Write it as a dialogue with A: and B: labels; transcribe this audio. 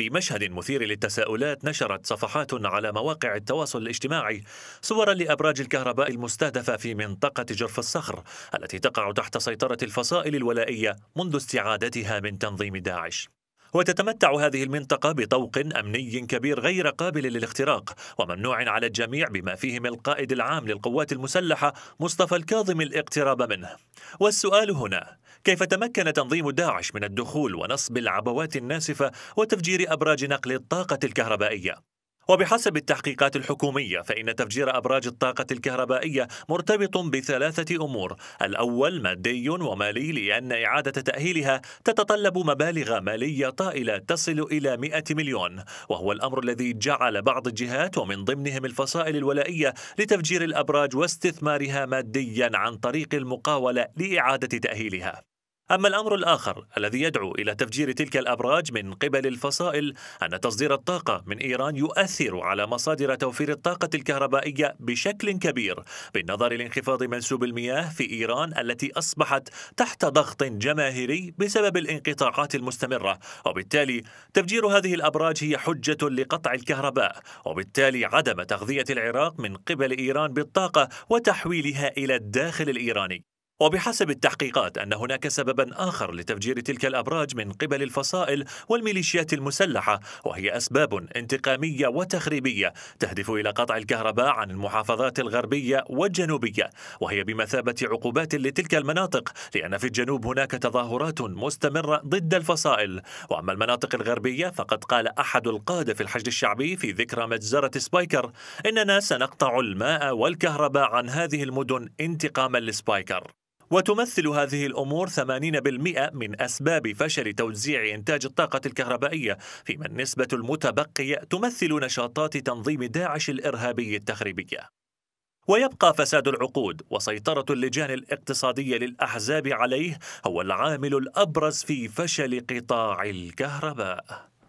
A: في مشهد مثير للتساؤلات نشرت صفحات على مواقع التواصل الاجتماعي صورا لابراج الكهرباء المستهدفه في منطقه جرف الصخر التي تقع تحت سيطره الفصائل الولائيه منذ استعادتها من تنظيم داعش. وتتمتع هذه المنطقة بطوق أمني كبير غير قابل للاختراق وممنوع على الجميع بما فيهم القائد العام للقوات المسلحة مصطفى الكاظم الاقتراب منه والسؤال هنا كيف تمكن تنظيم داعش من الدخول ونصب العبوات الناسفة وتفجير أبراج نقل الطاقة الكهربائية وبحسب التحقيقات الحكومية فإن تفجير أبراج الطاقة الكهربائية مرتبط بثلاثة أمور الأول مادي ومالي لأن إعادة تأهيلها تتطلب مبالغ مالية طائلة تصل إلى 100 مليون وهو الأمر الذي جعل بعض الجهات ومن ضمنهم الفصائل الولائية لتفجير الأبراج واستثمارها ماديا عن طريق المقاولة لإعادة تأهيلها أما الأمر الآخر الذي يدعو إلى تفجير تلك الأبراج من قبل الفصائل أن تصدير الطاقة من إيران يؤثر على مصادر توفير الطاقة الكهربائية بشكل كبير بالنظر لانخفاض منسوب المياه في إيران التي أصبحت تحت ضغط جماهيري بسبب الانقطاعات المستمرة وبالتالي تفجير هذه الأبراج هي حجة لقطع الكهرباء وبالتالي عدم تغذية العراق من قبل إيران بالطاقة وتحويلها إلى الداخل الإيراني وبحسب التحقيقات أن هناك سببا آخر لتفجير تلك الأبراج من قبل الفصائل والميليشيات المسلحة وهي أسباب انتقامية وتخريبية تهدف إلى قطع الكهرباء عن المحافظات الغربية والجنوبية وهي بمثابة عقوبات لتلك المناطق لأن في الجنوب هناك تظاهرات مستمرة ضد الفصائل وأما المناطق الغربية فقد قال أحد القادة في الحشد الشعبي في ذكرى مجزرة سبايكر إننا سنقطع الماء والكهرباء عن هذه المدن انتقاما لسبايكر وتمثل هذه الأمور 80% من أسباب فشل توزيع إنتاج الطاقة الكهربائية فيما النسبة المتبقية تمثل نشاطات تنظيم داعش الإرهابي التخريبية ويبقى فساد العقود وسيطرة اللجان الاقتصادية للأحزاب عليه هو العامل الأبرز في فشل قطاع الكهرباء